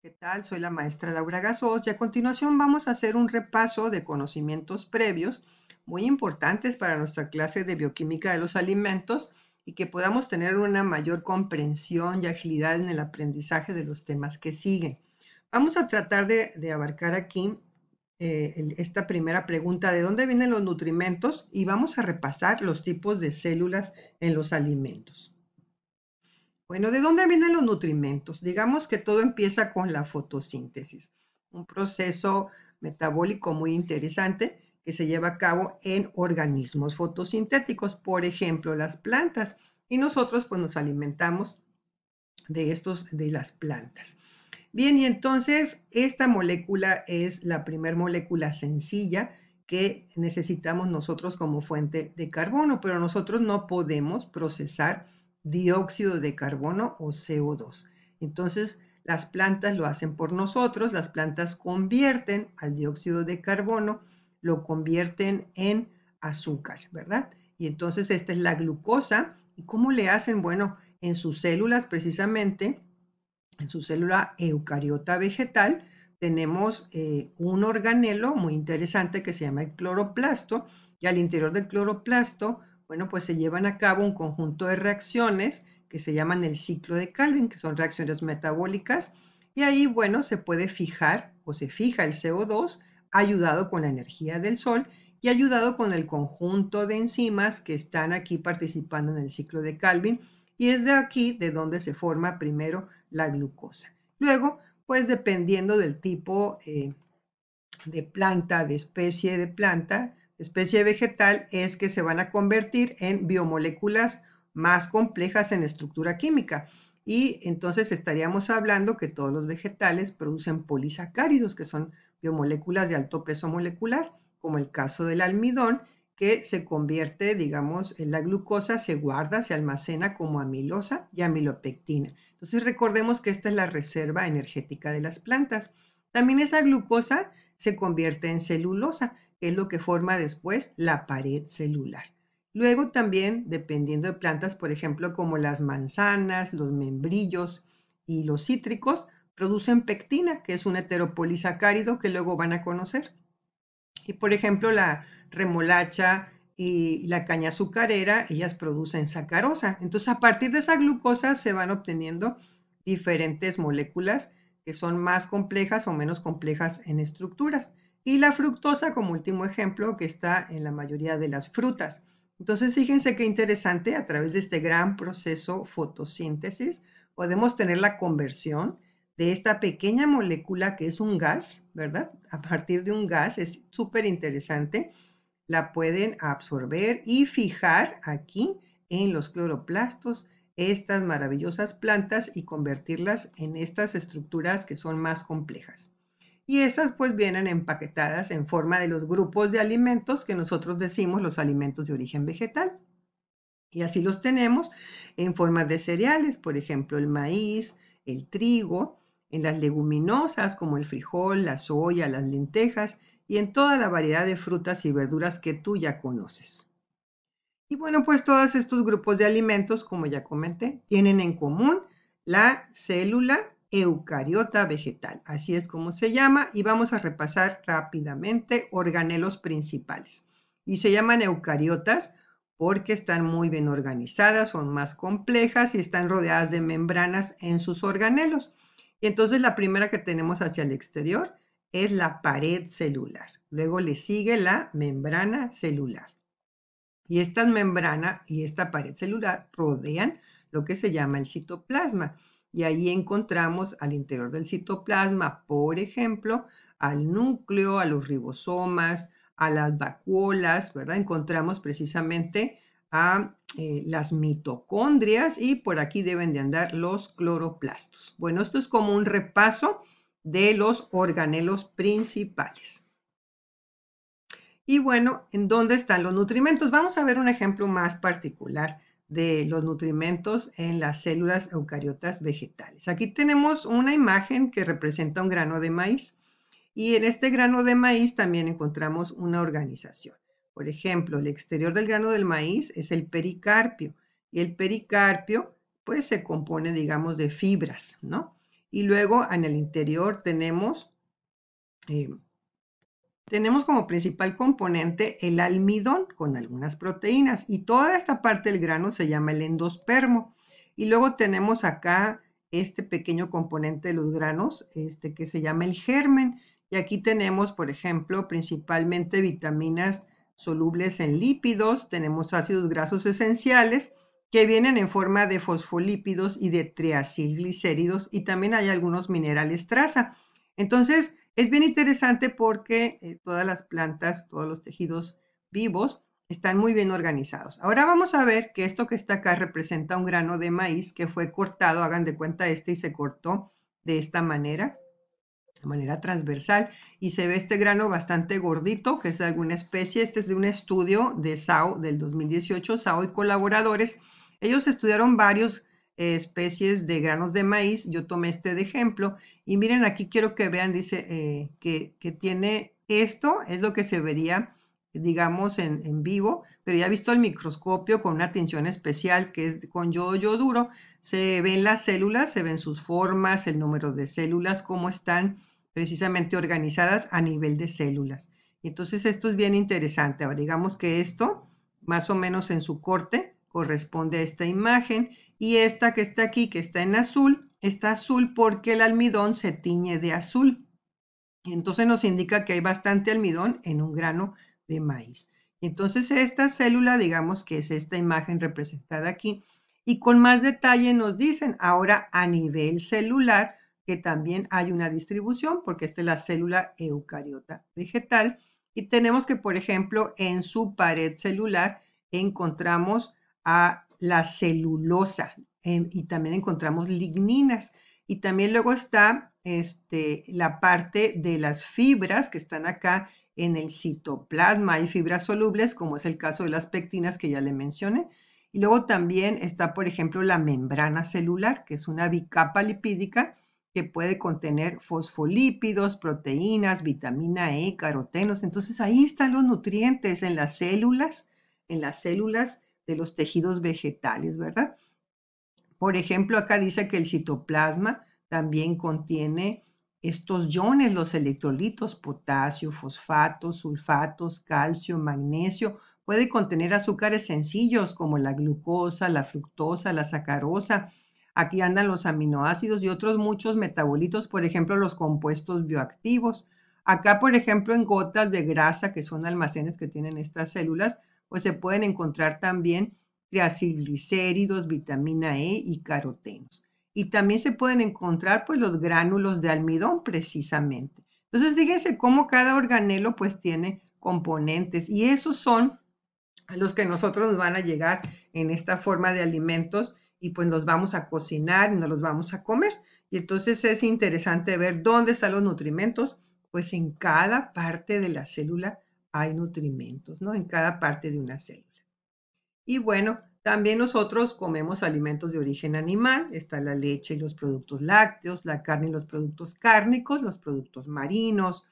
¿Qué tal? Soy la maestra Laura Gasos y a continuación vamos a hacer un repaso de conocimientos previos muy importantes para nuestra clase de bioquímica de los alimentos y que podamos tener una mayor comprensión y agilidad en el aprendizaje de los temas que siguen. Vamos a tratar de, abarcar aquí eh, esta primera pregunta de dónde vienen los nutrimentos y vamos a repasar los tipos de células en los alimentos. Bueno, ¿de dónde vienen los nutrimentos? Digamos que todo empieza con la fotosíntesis, un proceso metabólico muy interesante que se lleva a cabo en organismos fotosintéticos, por ejemplo, las plantas. Y nosotros pues nos alimentamos de estos, de las plantas. Bien, y entonces esta molécula es la primer molécula sencilla que necesitamos nosotros como fuente de carbono, pero nosotros no podemos procesar dióxido de carbono o CO2. Entonces, las plantas lo hacen por nosotros, las plantas convierten al dióxido de carbono, lo convierten en azúcar, ¿verdad? Y entonces esta es la glucosa. ¿Y cómo le hacen? Bueno, en sus células precisamente, en su célula eucariota vegetal, tenemos eh, un organelo muy interesante que se llama el cloroplasto y al interior del cloroplasto bueno, pues se llevan a cabo un conjunto de reacciones que se llaman el ciclo de Calvin, que son reacciones metabólicas, y ahí, bueno, se puede fijar o se fija el CO2 ayudado con la energía del sol y ayudado con el conjunto de enzimas que están aquí participando en el ciclo de Calvin, y es de aquí de donde se forma primero la glucosa. Luego, pues dependiendo del tipo eh, de planta, de especie de planta, especie vegetal es que se van a convertir en biomoléculas más complejas en estructura química. Y entonces estaríamos hablando que todos los vegetales producen polisacáridos, que son biomoléculas de alto peso molecular, como el caso del almidón, que se convierte, digamos, en la glucosa, se guarda, se almacena como amilosa y amilopectina. Entonces recordemos que esta es la reserva energética de las plantas. También esa glucosa se convierte en celulosa, que es lo que forma después la pared celular. Luego también, dependiendo de plantas, por ejemplo, como las manzanas, los membrillos y los cítricos, producen pectina, que es un heteropolisacárido que luego van a conocer. Y por ejemplo, la remolacha y la caña azucarera, ellas producen sacarosa. Entonces, a partir de esa glucosa se van obteniendo diferentes moléculas que son más complejas o menos complejas en estructuras. Y la fructosa, como último ejemplo, que está en la mayoría de las frutas. Entonces, fíjense qué interesante, a través de este gran proceso fotosíntesis, podemos tener la conversión de esta pequeña molécula que es un gas, ¿verdad? A partir de un gas, es súper interesante. La pueden absorber y fijar aquí en los cloroplastos estas maravillosas plantas y convertirlas en estas estructuras que son más complejas. Y esas pues vienen empaquetadas en forma de los grupos de alimentos que nosotros decimos los alimentos de origen vegetal. Y así los tenemos en formas de cereales, por ejemplo, el maíz, el trigo, en las leguminosas como el frijol, la soya, las lentejas y en toda la variedad de frutas y verduras que tú ya conoces. Y bueno, pues todos estos grupos de alimentos, como ya comenté, tienen en común la célula eucariota vegetal. Así es como se llama y vamos a repasar rápidamente organelos principales. Y se llaman eucariotas porque están muy bien organizadas, son más complejas y están rodeadas de membranas en sus organelos. Y entonces la primera que tenemos hacia el exterior es la pared celular. Luego le sigue la membrana celular. Y esta membrana y esta pared celular rodean lo que se llama el citoplasma. Y ahí encontramos al interior del citoplasma, por ejemplo, al núcleo, a los ribosomas, a las vacuolas, ¿verdad? Encontramos precisamente a eh, las mitocondrias y por aquí deben de andar los cloroplastos. Bueno, esto es como un repaso de los organelos principales. Y bueno, ¿en dónde están los nutrimentos? Vamos a ver un ejemplo más particular de los nutrimentos en las células eucariotas vegetales. Aquí tenemos una imagen que representa un grano de maíz y en este grano de maíz también encontramos una organización. Por ejemplo, el exterior del grano del maíz es el pericarpio y el pericarpio pues se compone digamos de fibras, ¿no? Y luego en el interior tenemos eh, tenemos como principal componente el almidón con algunas proteínas y toda esta parte del grano se llama el endospermo. Y luego tenemos acá este pequeño componente de los granos, este que se llama el germen. Y aquí tenemos, por ejemplo, principalmente vitaminas solubles en lípidos, tenemos ácidos grasos esenciales que vienen en forma de fosfolípidos y de triacilglicéridos y también hay algunos minerales traza. Entonces, es bien interesante porque eh, todas las plantas, todos los tejidos vivos están muy bien organizados. Ahora vamos a ver que esto que está acá representa un grano de maíz que fue cortado, hagan de cuenta este y se cortó de esta manera, de manera transversal, y se ve este grano bastante gordito, que es de alguna especie. Este es de un estudio de SAO del 2018, SAO y colaboradores. Ellos estudiaron varios especies de granos de maíz. Yo tomé este de ejemplo y miren aquí quiero que vean, dice eh, que, que, tiene esto, es lo que se vería, digamos, en, vivo, pero ya visto el microscopio con una atención especial que es con yodo duro, se ven las células, se ven sus formas, el número de células, cómo están precisamente organizadas a nivel de células. Entonces esto es bien interesante. Ahora digamos que esto, más o menos en su corte, corresponde a esta imagen y esta que está aquí, que está en azul, está azul porque el almidón se tiñe de azul. Entonces nos indica que hay bastante almidón en un grano de maíz. Entonces esta célula, digamos que es esta imagen representada aquí, y con más detalle nos dicen ahora a nivel celular que también hay una distribución porque esta es la célula eucariota vegetal y tenemos que, por ejemplo, en su pared celular encontramos la celulosa em, y también encontramos ligninas. Y también luego está este, la parte de las fibras que están acá en el citoplasma. Hay fibras solubles, como es el caso de las pectinas que ya le mencioné. Y luego también está, por ejemplo, la membrana celular, que es una bicapa lipídica que puede contener fosfolípidos, proteínas, vitamina E, carotenos. Entonces ahí están los nutrientes en las células, en las células de los tejidos vegetales, ¿verdad? Por ejemplo, acá dice que el citoplasma también contiene estos iones, los electrolitos, potasio, fosfatos, sulfatos, calcio, magnesio. Puede contener azúcares sencillos como la glucosa, la fructosa, la sacarosa. Aquí andan los aminoácidos y otros muchos metabolitos, por ejemplo, los compuestos bioactivos. Acá, por ejemplo, en gotas de grasa, que son almacenes que tienen estas células, pues se pueden encontrar también triacilglicéridos, vitamina E y carotenos. Y también se pueden encontrar pues los gránulos de almidón precisamente. Entonces, fíjense cómo cada organelo pues tiene componentes y esos son los que nosotros nos van a llegar en esta forma de alimentos y pues los vamos a cocinar y nos los vamos a comer. Y entonces es interesante ver dónde están los nutrimentos pues en cada parte de la célula hay nutrimentos, ¿no? En cada parte de una célula. Y bueno, también nosotros comemos alimentos de origen animal, está la leche y los productos lácteos, la carne y los productos cárnicos, los productos marinos,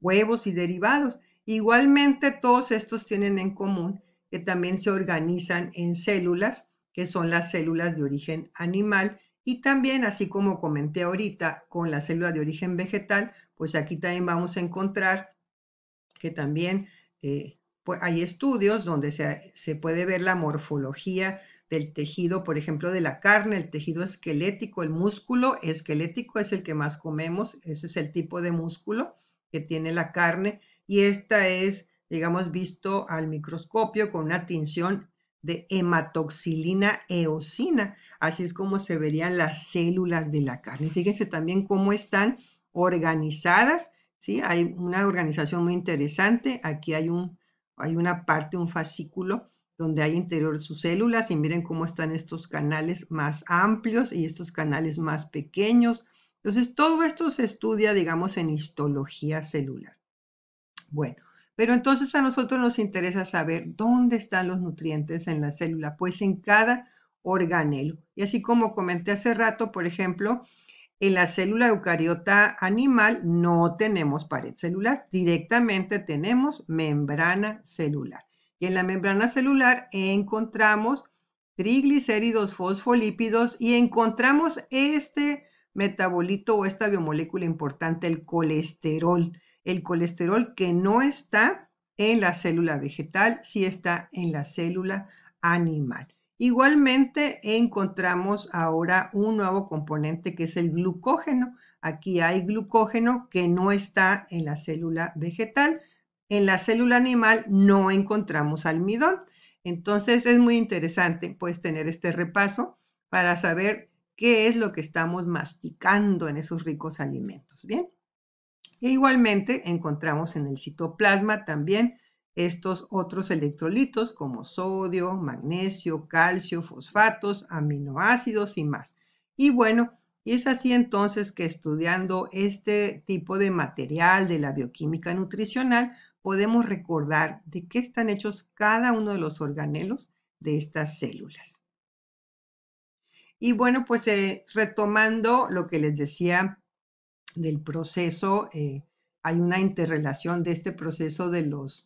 huevos y derivados. Igualmente todos estos tienen en común que también se organizan en células, que son las células de origen animal, y también, así como comenté ahorita, con la célula de origen vegetal, pues aquí también vamos a encontrar que también eh, pues hay estudios donde se, se, puede ver la morfología del tejido, por ejemplo, de la carne, el tejido esquelético, el músculo esquelético es el que más comemos, ese es el tipo de músculo que tiene la carne y esta es, digamos, visto al microscopio con una tinción de hematoxilina eosina. Así es como se verían las células de la carne. Fíjense también cómo están organizadas, ¿sí? Hay una organización muy interesante. Aquí hay, un, hay una parte, un fascículo, donde hay interior sus células y miren cómo están estos canales más amplios y estos canales más pequeños. Entonces, todo esto se estudia, digamos, en histología celular. Bueno, pero entonces a nosotros nos interesa saber dónde están los nutrientes en la célula, pues en cada organelo. Y así como comenté hace rato, por ejemplo, en la célula eucariota animal no tenemos pared celular, directamente tenemos membrana celular. Y en la membrana celular encontramos triglicéridos, fosfolípidos y encontramos este metabolito o esta biomolécula importante, el colesterol el colesterol que no está en la célula vegetal, sí está en la célula animal. Igualmente encontramos ahora un nuevo componente que es el glucógeno. Aquí hay glucógeno que no está en la célula vegetal. En la célula animal no encontramos almidón. Entonces es muy interesante pues tener este repaso para saber qué es lo que estamos masticando en esos ricos alimentos. Bien. E igualmente encontramos en el citoplasma también estos otros electrolitos como sodio, magnesio, calcio, fosfatos, aminoácidos y más. Y bueno, es así entonces que estudiando este tipo de material de la bioquímica nutricional, podemos recordar de qué están hechos cada uno de los organelos de estas células. Y bueno, pues eh, retomando lo que les decía del proceso, eh, hay una interrelación de este proceso de los,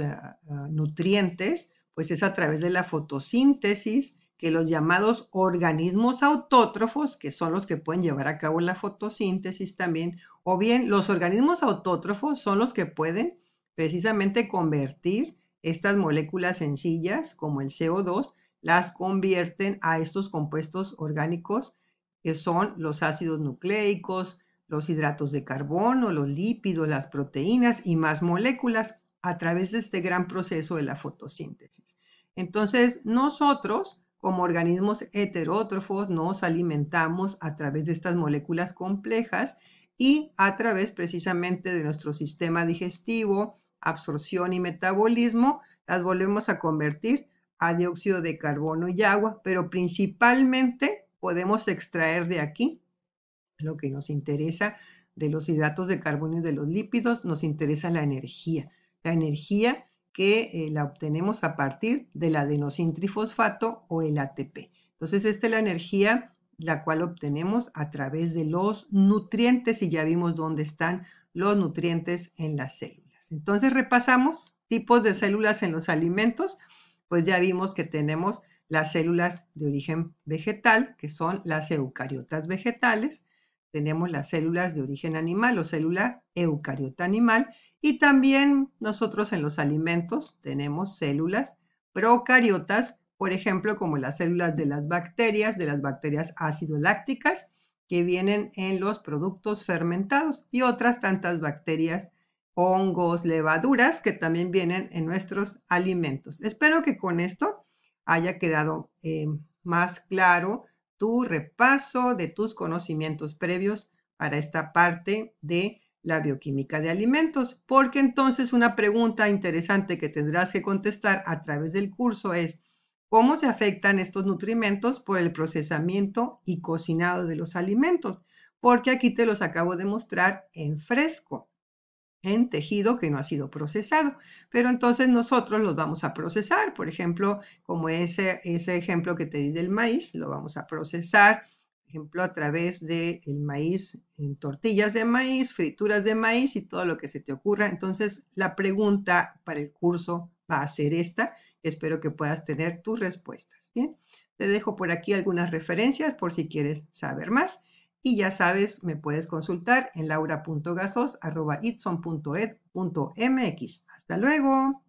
ah, ah, nutrientes, pues es a través de la fotosíntesis que los llamados organismos autótrofos, que son los que pueden llevar a cabo la fotosíntesis también, o bien los organismos autótrofos son los que pueden precisamente convertir estas moléculas sencillas como el CO2, las convierten a estos compuestos orgánicos que son los ácidos nucleicos, los hidratos de carbono, los lípidos, las proteínas y más moléculas a través de este gran proceso de la fotosíntesis. Entonces, nosotros, como organismos heterótrofos, nos alimentamos a través de estas moléculas complejas y a través precisamente de nuestro sistema digestivo, absorción y metabolismo, las volvemos a convertir a dióxido de carbono y agua, pero principalmente podemos extraer de aquí lo que nos interesa de los hidratos de carbono y de los lípidos, nos interesa la energía. La energía que eh, la obtenemos a partir del la trifosfato o el ATP. Entonces, esta es la energía la cual obtenemos a través de los nutrientes y ya vimos dónde están los nutrientes en las células. Entonces, repasamos tipos de células en los alimentos, pues ya vimos que tenemos las células de origen vegetal, que son las eucariotas vegetales, tenemos las células de origen animal o célula eucariota animal y también nosotros en los alimentos tenemos células procariotas, por ejemplo, como las células de las bacterias, de las bacterias ácido-lácticas que vienen en los productos fermentados y otras tantas bacterias, hongos, levaduras que también vienen en nuestros alimentos. Espero que con esto haya quedado eh, más claro tu repaso de tus conocimientos previos para esta parte de la bioquímica de alimentos, porque entonces una pregunta interesante que tendrás que contestar a través del curso es, ¿cómo se afectan estos nutrimentos por el procesamiento y cocinado de los alimentos? Porque aquí te los acabo de mostrar en fresco en tejido que no ha sido procesado. Pero entonces nosotros los vamos a procesar, por ejemplo, como ese, ese ejemplo que te di del maíz, lo vamos a procesar, por ejemplo, a través del maíz, en tortillas de maíz, frituras de maíz y todo lo que se te ocurra. Entonces, la pregunta para el curso va a ser esta. Espero que puedas tener tus respuestas. Bien, te dejo por aquí algunas referencias por si quieres saber más. Y ya sabes, me puedes consultar en laura.gasos.itson.ed.mx. Hasta luego.